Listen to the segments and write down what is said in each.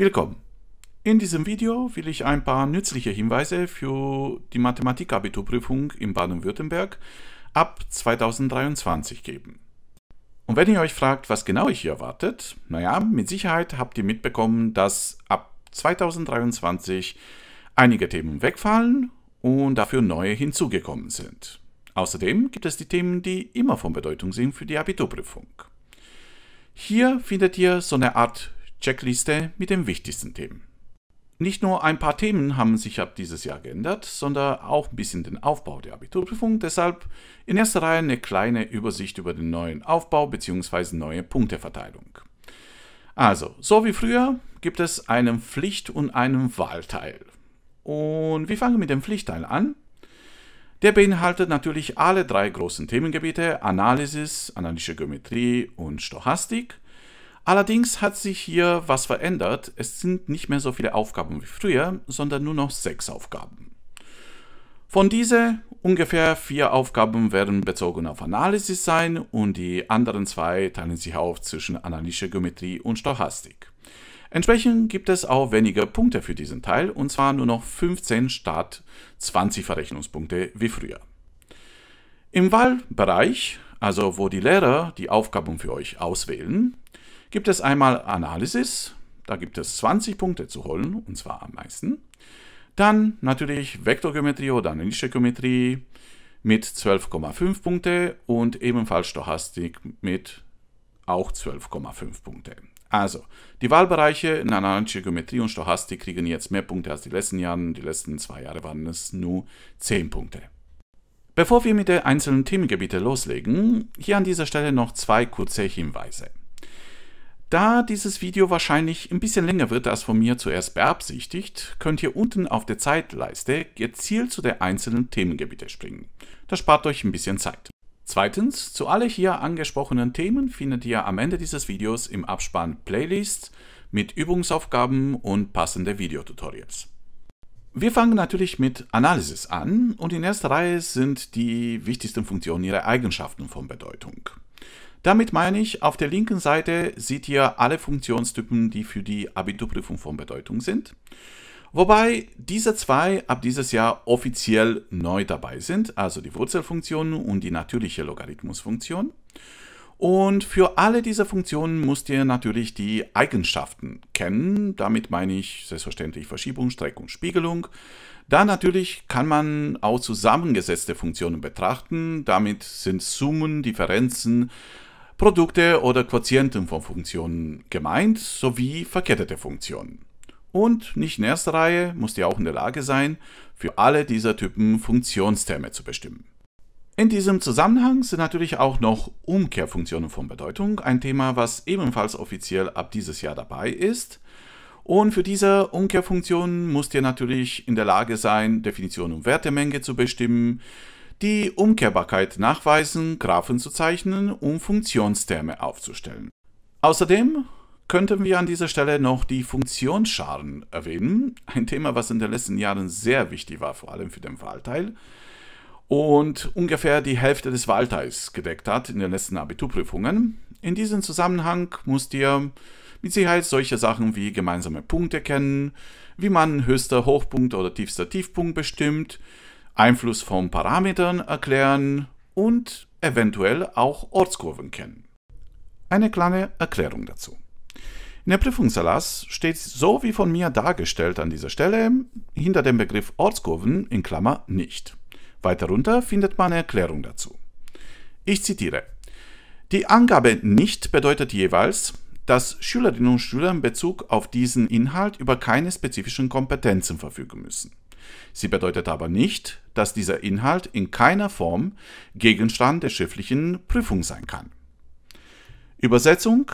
Willkommen! In diesem Video will ich ein paar nützliche Hinweise für die Mathematik-Abiturprüfung in Baden-Württemberg ab 2023 geben. Und wenn ihr euch fragt, was genau ich hier erwartet, naja, mit Sicherheit habt ihr mitbekommen, dass ab 2023 einige Themen wegfallen und dafür neue hinzugekommen sind. Außerdem gibt es die Themen, die immer von Bedeutung sind für die Abiturprüfung. Hier findet ihr so eine Art Checkliste mit den wichtigsten Themen. Nicht nur ein paar Themen haben sich ab dieses Jahr geändert, sondern auch ein bisschen den Aufbau der Abiturprüfung. Deshalb in erster Reihe eine kleine Übersicht über den neuen Aufbau bzw. neue Punkteverteilung. Also, so wie früher gibt es einen Pflicht- und einen Wahlteil. Und wir fangen mit dem Pflichtteil an. Der beinhaltet natürlich alle drei großen Themengebiete Analysis, analytische Geometrie und Stochastik Allerdings hat sich hier was verändert. Es sind nicht mehr so viele Aufgaben wie früher, sondern nur noch sechs Aufgaben. Von diesen ungefähr vier Aufgaben werden bezogen auf Analysis sein und die anderen zwei teilen sich auf zwischen analytischer Geometrie und Stochastik. Entsprechend gibt es auch weniger Punkte für diesen Teil und zwar nur noch 15 statt 20 Verrechnungspunkte wie früher. Im Wahlbereich, also wo die Lehrer die Aufgaben für euch auswählen, gibt es einmal Analysis, da gibt es 20 Punkte zu holen, und zwar am meisten. Dann natürlich Vektorgeometrie oder analytische Geometrie mit 12,5 Punkte und ebenfalls Stochastik mit auch 12,5 Punkte. Also, die Wahlbereiche in analytische Geometrie und Stochastik kriegen jetzt mehr Punkte als die letzten Jahre. Die letzten zwei Jahre waren es nur 10 Punkte. Bevor wir mit den einzelnen Themengebieten loslegen, hier an dieser Stelle noch zwei kurze Hinweise. Da dieses Video wahrscheinlich ein bisschen länger wird als von mir zuerst beabsichtigt, könnt ihr unten auf der Zeitleiste gezielt zu den einzelnen Themengebieten springen. Das spart euch ein bisschen Zeit. Zweitens, zu alle hier angesprochenen Themen findet ihr am Ende dieses Videos im Abspann Playlists mit Übungsaufgaben und passende Videotutorials. Wir fangen natürlich mit Analysis an und in erster Reihe sind die wichtigsten Funktionen ihre Eigenschaften von Bedeutung. Damit meine ich, auf der linken Seite seht ihr alle Funktionstypen, die für die Abiturprüfung von Bedeutung sind. Wobei diese zwei ab dieses Jahr offiziell neu dabei sind, also die Wurzelfunktion und die natürliche Logarithmusfunktion. Und für alle diese Funktionen müsst ihr natürlich die Eigenschaften kennen. Damit meine ich selbstverständlich Verschiebung, Streckung, Spiegelung. Da natürlich kann man auch zusammengesetzte Funktionen betrachten. Damit sind Summen, Differenzen, Produkte oder Quotienten von Funktionen gemeint sowie verkettete Funktionen. Und nicht in erster Reihe musst ihr auch in der Lage sein, für alle dieser Typen Funktionsterme zu bestimmen. In diesem Zusammenhang sind natürlich auch noch Umkehrfunktionen von Bedeutung, ein Thema, was ebenfalls offiziell ab dieses Jahr dabei ist. Und für diese Umkehrfunktionen musst ihr natürlich in der Lage sein, Definition und Wertemenge zu bestimmen, die Umkehrbarkeit nachweisen, Graphen zu zeichnen, um Funktionsterme aufzustellen. Außerdem könnten wir an dieser Stelle noch die Funktionsscharen erwähnen, ein Thema, was in den letzten Jahren sehr wichtig war, vor allem für den Wahlteil und ungefähr die Hälfte des Wahlteils gedeckt hat in den letzten Abiturprüfungen. In diesem Zusammenhang musst ihr mit Sicherheit solche Sachen wie gemeinsame Punkte kennen, wie man höchster Hochpunkt oder tiefster Tiefpunkt bestimmt, Einfluss von Parametern erklären und eventuell auch Ortskurven kennen. Eine kleine Erklärung dazu. In der Prüfungserlass steht so wie von mir dargestellt an dieser Stelle hinter dem Begriff Ortskurven in Klammer nicht. Weiter runter findet man eine Erklärung dazu. Ich zitiere. Die Angabe nicht bedeutet jeweils, dass Schülerinnen und Schüler in Bezug auf diesen Inhalt über keine spezifischen Kompetenzen verfügen müssen. Sie bedeutet aber nicht, dass dieser Inhalt in keiner Form Gegenstand der schriftlichen Prüfung sein kann. Übersetzung.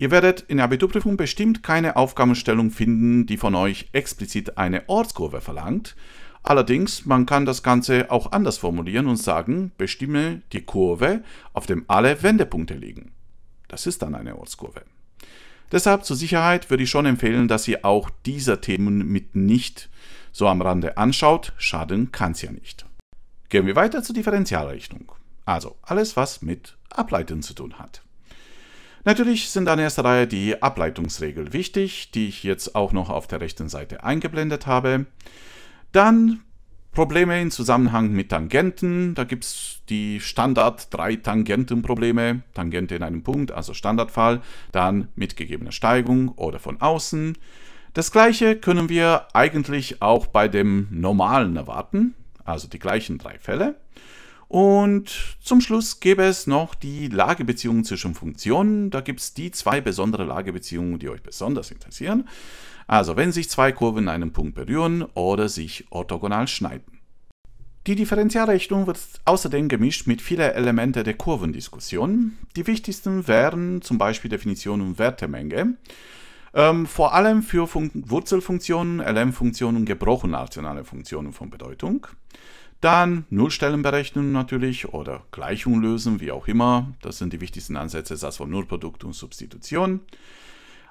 Ihr werdet in der Abiturprüfung bestimmt keine Aufgabenstellung finden, die von euch explizit eine Ortskurve verlangt. Allerdings, man kann das Ganze auch anders formulieren und sagen, bestimme die Kurve, auf dem alle Wendepunkte liegen. Das ist dann eine Ortskurve. Deshalb zur Sicherheit würde ich schon empfehlen, dass ihr auch dieser Themen mit mitnicht so am Rande anschaut, schaden kann es ja nicht. Gehen wir weiter zur Differentialrechnung. Also alles, was mit Ableiten zu tun hat. Natürlich sind an erster Reihe die Ableitungsregeln wichtig, die ich jetzt auch noch auf der rechten Seite eingeblendet habe. Dann Probleme im Zusammenhang mit Tangenten. Da gibt es die Standard 3 tangenten probleme Tangente in einem Punkt, also Standardfall. Dann mit gegebener Steigung oder von außen. Das gleiche können wir eigentlich auch bei dem normalen erwarten, also die gleichen drei Fälle. Und zum Schluss gäbe es noch die Lagebeziehungen zwischen Funktionen. Da gibt es die zwei besondere Lagebeziehungen, die euch besonders interessieren. Also wenn sich zwei Kurven in einem Punkt berühren oder sich orthogonal schneiden. Die Differentialrechnung wird außerdem gemischt mit vielen Elementen der Kurvendiskussion. Die wichtigsten wären zum Beispiel Definition und Wertemenge. Ähm, vor allem für Fun Wurzelfunktionen, LM-Funktionen und gebrochen-rationale Funktionen von Bedeutung. Dann Nullstellen berechnen natürlich oder Gleichungen lösen, wie auch immer. Das sind die wichtigsten Ansätze, Satz von Nullprodukt und Substitution.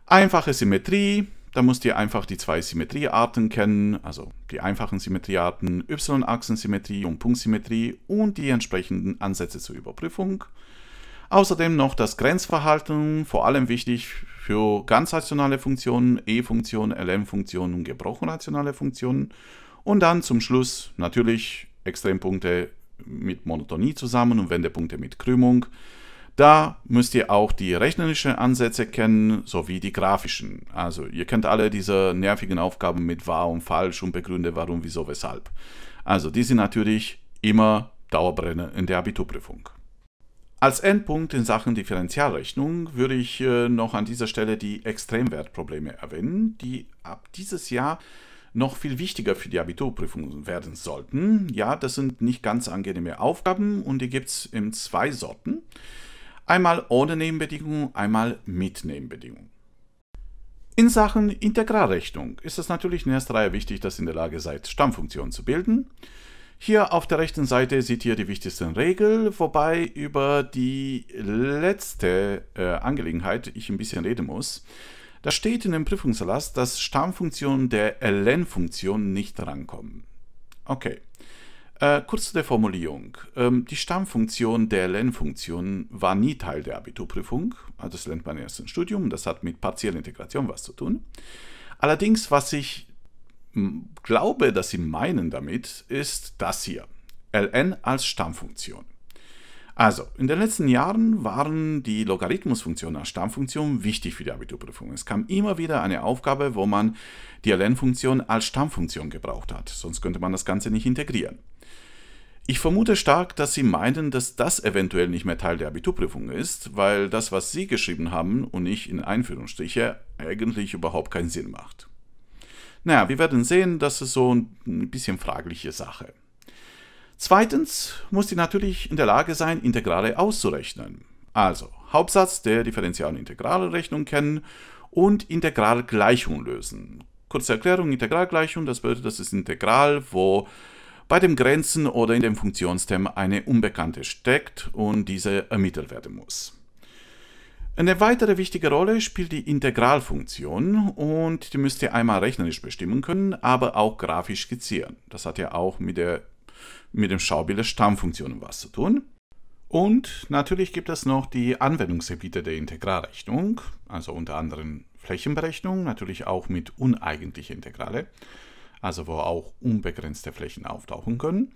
Einfache Symmetrie, da musst ihr einfach die zwei Symmetriearten kennen, also die einfachen Symmetriearten Y-Achsensymmetrie und Punktsymmetrie und die entsprechenden Ansätze zur Überprüfung. Außerdem noch das Grenzverhalten, vor allem wichtig für ganz rationale Funktionen, E-Funktionen, LM-Funktionen, und gebrochen rationale Funktionen. Und dann zum Schluss natürlich Extrempunkte mit Monotonie zusammen und Wendepunkte mit Krümmung. Da müsst ihr auch die rechnerischen Ansätze kennen, sowie die grafischen. Also ihr kennt alle diese nervigen Aufgaben mit wahr und falsch und begründe warum, wieso, weshalb. Also die sind natürlich immer Dauerbrenner in der Abiturprüfung. Als Endpunkt in Sachen Differentialrechnung würde ich äh, noch an dieser Stelle die Extremwertprobleme erwähnen, die ab dieses Jahr noch viel wichtiger für die Abiturprüfungen werden sollten. Ja, das sind nicht ganz angenehme Aufgaben und die gibt es in zwei Sorten. Einmal ohne Nebenbedingungen, einmal mit Nebenbedingungen. In Sachen Integralrechnung ist es natürlich in erster Reihe wichtig, dass ihr in der Lage seid, Stammfunktionen zu bilden. Hier auf der rechten Seite seht ihr die wichtigsten Regeln, wobei über die letzte äh, Angelegenheit ich ein bisschen reden muss. Da steht in dem Prüfungserlass, dass Stammfunktionen der ln-Funktion nicht rankommen. Okay. Äh, kurz zu der Formulierung. Ähm, die Stammfunktion der ln-Funktion war nie Teil der Abiturprüfung. Also das lernt man erst im Studium. Das hat mit partiellen Integration was zu tun. Allerdings, was ich glaube, dass sie meinen damit, ist das hier. ln als Stammfunktion. Also, in den letzten Jahren waren die Logarithmusfunktionen als Stammfunktion wichtig für die Abiturprüfung. Es kam immer wieder eine Aufgabe, wo man die ln-Funktion als Stammfunktion gebraucht hat, sonst könnte man das Ganze nicht integrieren. Ich vermute stark, dass Sie meinen, dass das eventuell nicht mehr Teil der Abiturprüfung ist, weil das, was Sie geschrieben haben und ich in Einführungsstriche, eigentlich überhaupt keinen Sinn macht. Naja, wir werden sehen, das ist so ein bisschen fragliche Sache. Zweitens muss die natürlich in der Lage sein, Integrale auszurechnen. Also Hauptsatz der Differential- und Integralrechnung kennen und Integralgleichung lösen. Kurze Erklärung, Integralgleichung, das bedeutet, das ist Integral, wo bei dem Grenzen oder in dem Funktionsterm eine Unbekannte steckt und diese ermittelt werden muss. Eine weitere wichtige Rolle spielt die Integralfunktion und die müsst ihr einmal rechnerisch bestimmen können, aber auch grafisch skizzieren. Das hat ja auch mit, der, mit dem Schaubild der Stammfunktionen was zu tun. Und natürlich gibt es noch die Anwendungsgebiete der Integralrechnung, also unter anderem Flächenberechnung, natürlich auch mit uneigentlicher Integrale, also wo auch unbegrenzte Flächen auftauchen können.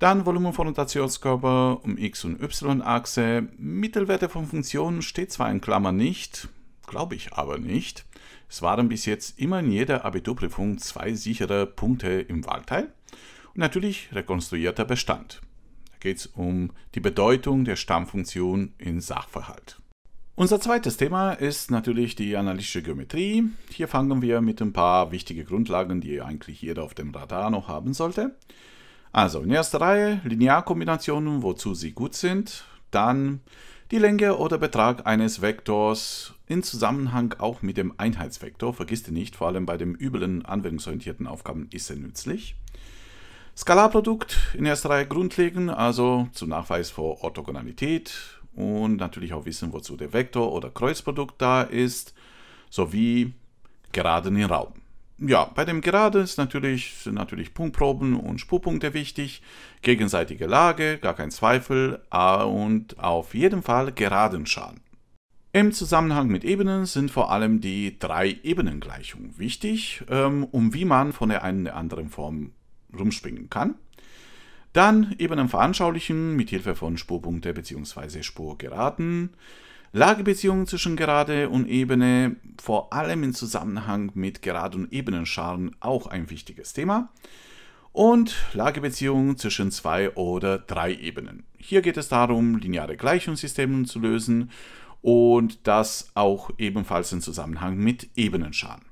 Dann Volumen von Rotationskörper um X- und Y-Achse. Mittelwerte von Funktionen steht zwar in Klammern nicht, glaube ich aber nicht. Es waren bis jetzt immer in jeder Abiturprüfung zwei sichere Punkte im Wahlteil. Und natürlich rekonstruierter Bestand. Da geht es um die Bedeutung der Stammfunktion in Sachverhalt. Unser zweites Thema ist natürlich die analytische Geometrie. Hier fangen wir mit ein paar wichtigen Grundlagen, die eigentlich jeder auf dem Radar noch haben sollte. Also in erster Reihe Linearkombinationen, wozu sie gut sind. Dann die Länge oder Betrag eines Vektors in Zusammenhang auch mit dem Einheitsvektor. Vergiss den nicht, vor allem bei den übelen anwendungsorientierten Aufgaben ist er nützlich. Skalarprodukt in erster Reihe grundlegend, also zum Nachweis vor Orthogonalität und natürlich auch wissen, wozu der Vektor oder Kreuzprodukt da ist, sowie geraden in Raum ja, bei dem Gerade ist natürlich, sind natürlich Punktproben und Spurpunkte wichtig, gegenseitige Lage, gar kein Zweifel und auf jeden Fall geraden Schaden. Im Zusammenhang mit Ebenen sind vor allem die drei Ebenengleichungen wichtig, ähm, um wie man von der einen der anderen Form rumspringen kann. Dann Ebenen veranschaulichen mit Hilfe von Spurpunkte bzw. Spurgeraden. Lagebeziehungen zwischen Gerade und Ebene, vor allem im Zusammenhang mit Gerade- und Ebenenscharen, auch ein wichtiges Thema. Und Lagebeziehungen zwischen zwei oder drei Ebenen. Hier geht es darum, lineare Gleichungssysteme zu lösen und das auch ebenfalls im Zusammenhang mit Ebenenscharen.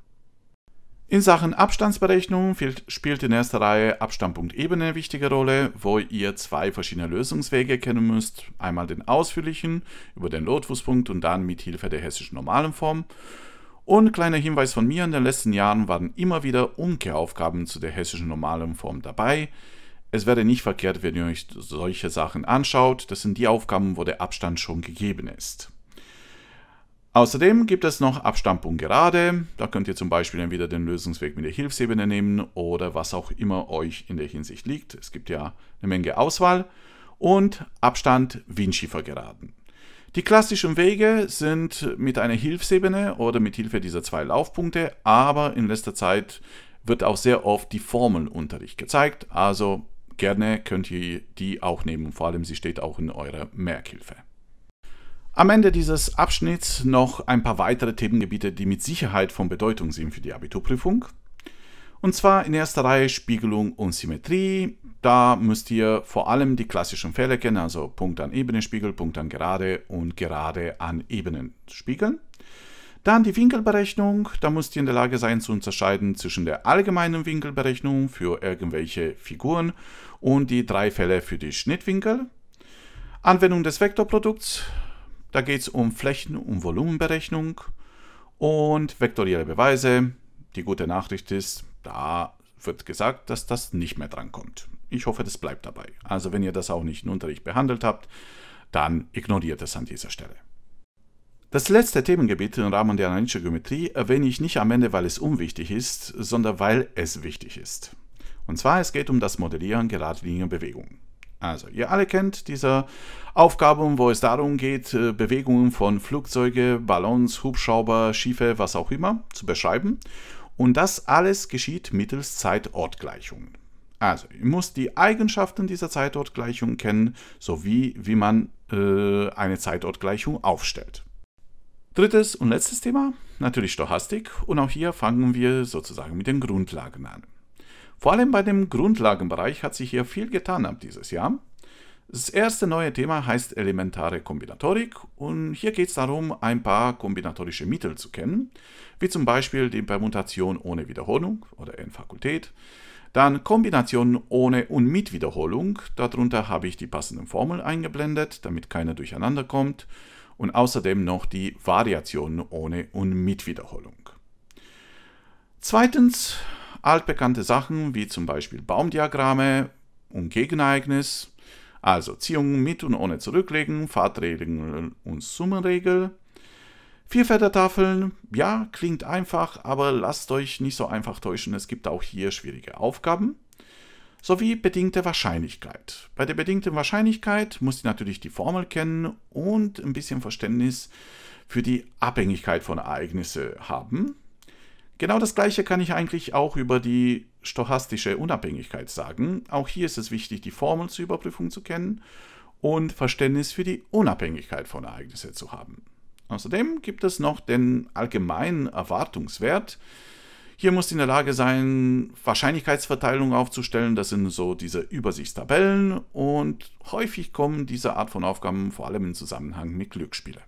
In Sachen Abstandsberechnung spielt in erster Reihe Abstandpunktebene eine wichtige Rolle, wo ihr zwei verschiedene Lösungswege kennen müsst. Einmal den ausführlichen über den Lotfußpunkt und dann mit Hilfe der hessischen normalen Form. Und kleiner Hinweis von mir, in den letzten Jahren waren immer wieder Umkehraufgaben zu der hessischen normalen Form dabei. Es wäre nicht verkehrt, wenn ihr euch solche Sachen anschaut. Das sind die Aufgaben, wo der Abstand schon gegeben ist. Außerdem gibt es noch Abstampfung gerade. Da könnt ihr zum Beispiel entweder den Lösungsweg mit der Hilfsebene nehmen oder was auch immer euch in der Hinsicht liegt. Es gibt ja eine Menge Auswahl. Und Abstand Windschiefer geraden. Die klassischen Wege sind mit einer Hilfsebene oder mit Hilfe dieser zwei Laufpunkte, aber in letzter Zeit wird auch sehr oft die Formelunterricht gezeigt. Also gerne könnt ihr die auch nehmen. Vor allem sie steht auch in eurer Merkhilfe. Am Ende dieses Abschnitts noch ein paar weitere Themengebiete, die mit Sicherheit von Bedeutung sind für die Abiturprüfung. Und zwar in erster Reihe Spiegelung und Symmetrie. Da müsst ihr vor allem die klassischen Fälle kennen, also Punkt an Ebene spiegeln, Punkt an Gerade und Gerade an Ebenen spiegeln. Dann die Winkelberechnung. Da müsst ihr in der Lage sein zu unterscheiden zwischen der allgemeinen Winkelberechnung für irgendwelche Figuren und die drei Fälle für die Schnittwinkel. Anwendung des Vektorprodukts da geht es um Flächen- und Volumenberechnung und vektorielle Beweise. Die gute Nachricht ist, da wird gesagt, dass das nicht mehr drankommt. Ich hoffe, das bleibt dabei. Also wenn ihr das auch nicht im Unterricht behandelt habt, dann ignoriert es an dieser Stelle. Das letzte Themengebiet im Rahmen der analytischen Geometrie erwähne ich nicht am Ende, weil es unwichtig ist, sondern weil es wichtig ist. Und zwar es geht um das Modellieren geradliniger Bewegungen. Also, ihr alle kennt diese Aufgaben, wo es darum geht, äh, Bewegungen von Flugzeuge, Ballons, Hubschrauber, Schiffe, was auch immer zu beschreiben. Und das alles geschieht mittels Zeitortgleichungen. Also, ihr müsst die Eigenschaften dieser zeit kennen, sowie wie man äh, eine Zeitortgleichung aufstellt. Drittes und letztes Thema, natürlich Stochastik. Und auch hier fangen wir sozusagen mit den Grundlagen an. Vor allem bei dem Grundlagenbereich hat sich hier viel getan ab dieses Jahr. Das erste neue Thema heißt elementare Kombinatorik und hier geht es darum, ein paar kombinatorische Mittel zu kennen, wie zum Beispiel die Permutation ohne Wiederholung oder N-Fakultät, dann Kombinationen ohne und mit Wiederholung, darunter habe ich die passenden Formeln eingeblendet, damit keiner durcheinander kommt und außerdem noch die Variationen ohne und mit Wiederholung. Zweitens Altbekannte Sachen wie zum Beispiel Baumdiagramme und Gegenereignis, also Ziehungen mit und ohne Zurücklegen, Fahrtregeln und Summenregel. Vierfeldertafeln, ja, klingt einfach, aber lasst euch nicht so einfach täuschen, es gibt auch hier schwierige Aufgaben. Sowie bedingte Wahrscheinlichkeit. Bei der bedingten Wahrscheinlichkeit muss ihr natürlich die Formel kennen und ein bisschen Verständnis für die Abhängigkeit von Ereignissen haben. Genau das gleiche kann ich eigentlich auch über die stochastische Unabhängigkeit sagen. Auch hier ist es wichtig, die Formel zur Überprüfung zu kennen und Verständnis für die Unabhängigkeit von Ereignissen zu haben. Außerdem gibt es noch den allgemeinen Erwartungswert. Hier musst du in der Lage sein, Wahrscheinlichkeitsverteilung aufzustellen. Das sind so diese Übersichtstabellen und häufig kommen diese Art von Aufgaben vor allem im Zusammenhang mit Glücksspielen.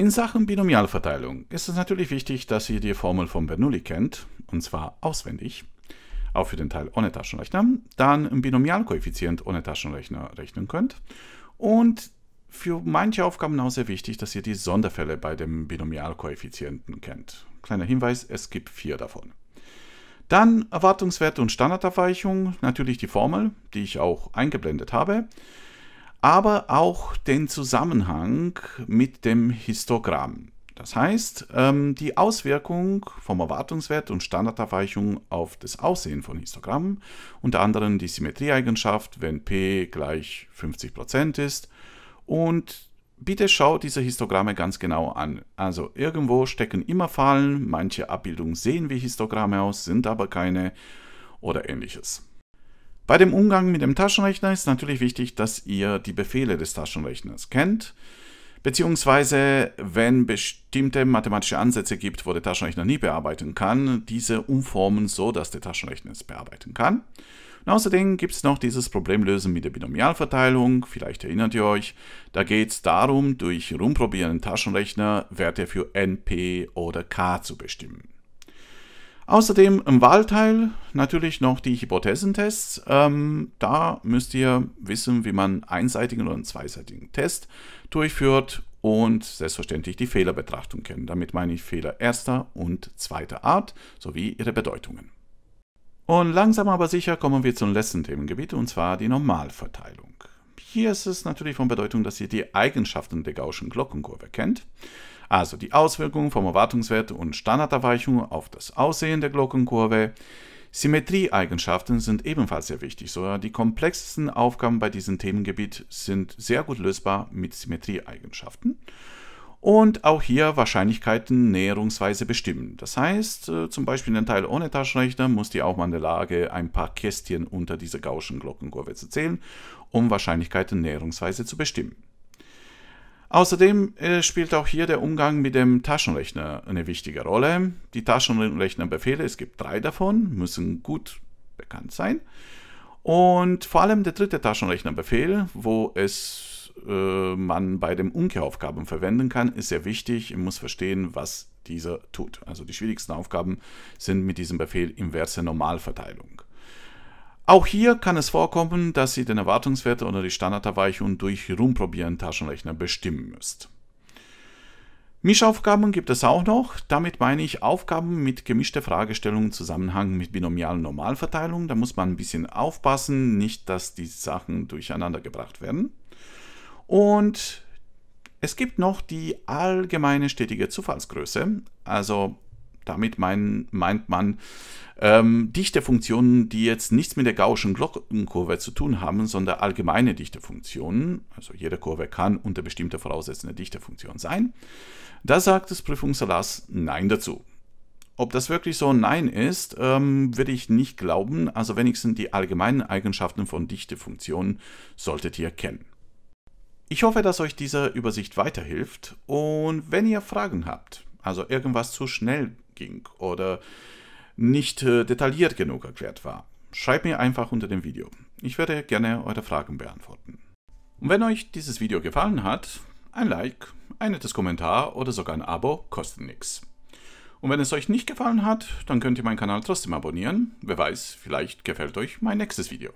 In Sachen Binomialverteilung ist es natürlich wichtig, dass ihr die Formel von Bernoulli kennt, und zwar auswendig, auch für den Teil ohne Taschenrechner, dann einen Binomialkoeffizient ohne Taschenrechner rechnen könnt und für manche Aufgaben auch sehr wichtig, dass ihr die Sonderfälle bei dem Binomialkoeffizienten kennt. Kleiner Hinweis, es gibt vier davon. Dann Erwartungswerte und Standardabweichung, natürlich die Formel, die ich auch eingeblendet habe aber auch den Zusammenhang mit dem Histogramm. Das heißt, ähm, die Auswirkung vom Erwartungswert und Standardabweichung auf das Aussehen von Histogrammen, unter anderem die Symmetrieeigenschaft, wenn p gleich 50% ist. Und bitte schaut diese Histogramme ganz genau an. Also irgendwo stecken immer Fallen, manche Abbildungen sehen wie Histogramme aus, sind aber keine oder ähnliches. Bei dem Umgang mit dem Taschenrechner ist natürlich wichtig, dass ihr die Befehle des Taschenrechners kennt, beziehungsweise wenn bestimmte mathematische Ansätze gibt, wo der Taschenrechner nie bearbeiten kann, diese umformen so, dass der Taschenrechner es bearbeiten kann. Und außerdem gibt es noch dieses Problemlösen mit der Binomialverteilung, vielleicht erinnert ihr euch, da geht es darum, durch Rumprobieren Taschenrechner Werte für n, p oder k zu bestimmen. Außerdem im Wahlteil natürlich noch die Hypothesentests. Ähm, da müsst ihr wissen, wie man einseitigen oder einen zweiseitigen Test durchführt und selbstverständlich die Fehlerbetrachtung kennen. Damit meine ich Fehler erster und zweiter Art sowie ihre Bedeutungen. Und langsam aber sicher kommen wir zum letzten Themengebiet und zwar die Normalverteilung. Hier ist es natürlich von Bedeutung, dass ihr die Eigenschaften der Gaußschen Glockenkurve kennt. Also die Auswirkungen vom Erwartungswert und Standardabweichung auf das Aussehen der Glockenkurve. Symmetrieeigenschaften sind ebenfalls sehr wichtig. Sogar die komplexesten Aufgaben bei diesem Themengebiet sind sehr gut lösbar mit Symmetrieeigenschaften. Und auch hier Wahrscheinlichkeiten näherungsweise bestimmen. Das heißt, äh, zum Beispiel den Teil ohne Taschenrechner muss die auch mal in der Lage, ein paar Kästchen unter dieser Gaußschen Glockenkurve zu zählen, um Wahrscheinlichkeiten näherungsweise zu bestimmen. Außerdem äh, spielt auch hier der Umgang mit dem Taschenrechner eine wichtige Rolle. Die Taschenrechnerbefehle, es gibt drei davon, müssen gut bekannt sein. Und vor allem der dritte Taschenrechnerbefehl, wo es äh, man bei den Umkehraufgaben verwenden kann, ist sehr wichtig. Man muss verstehen, was dieser tut. Also die schwierigsten Aufgaben sind mit diesem Befehl inverse Normalverteilung. Auch hier kann es vorkommen, dass Sie den Erwartungswert oder die Standardabweichung durch Rumprobieren Taschenrechner bestimmen müsst. Mischaufgaben gibt es auch noch. Damit meine ich Aufgaben mit gemischter Fragestellung im Zusammenhang mit binomialen Normalverteilungen. Da muss man ein bisschen aufpassen, nicht dass die Sachen durcheinander gebracht werden. Und es gibt noch die allgemeine stetige Zufallsgröße, also damit mein, meint man ähm, Dichtefunktionen, die jetzt nichts mit der gaußschen Glockenkurve zu tun haben, sondern allgemeine Dichtefunktionen. Also jede Kurve kann unter bestimmter Voraussetzung eine Dichtefunktion sein. Da sagt das Prüfungserlass Nein dazu. Ob das wirklich so ein Nein ist, ähm, würde ich nicht glauben. Also wenigstens die allgemeinen Eigenschaften von Dichtefunktionen solltet ihr kennen. Ich hoffe, dass euch diese Übersicht weiterhilft und wenn ihr Fragen habt, also irgendwas zu schnell ging oder nicht äh, detailliert genug erklärt war. Schreibt mir einfach unter dem Video. Ich werde gerne eure Fragen beantworten. Und wenn euch dieses Video gefallen hat, ein Like, ein nettes Kommentar oder sogar ein Abo kostet nichts. Und wenn es euch nicht gefallen hat, dann könnt ihr meinen Kanal trotzdem abonnieren. Wer weiß, vielleicht gefällt euch mein nächstes Video.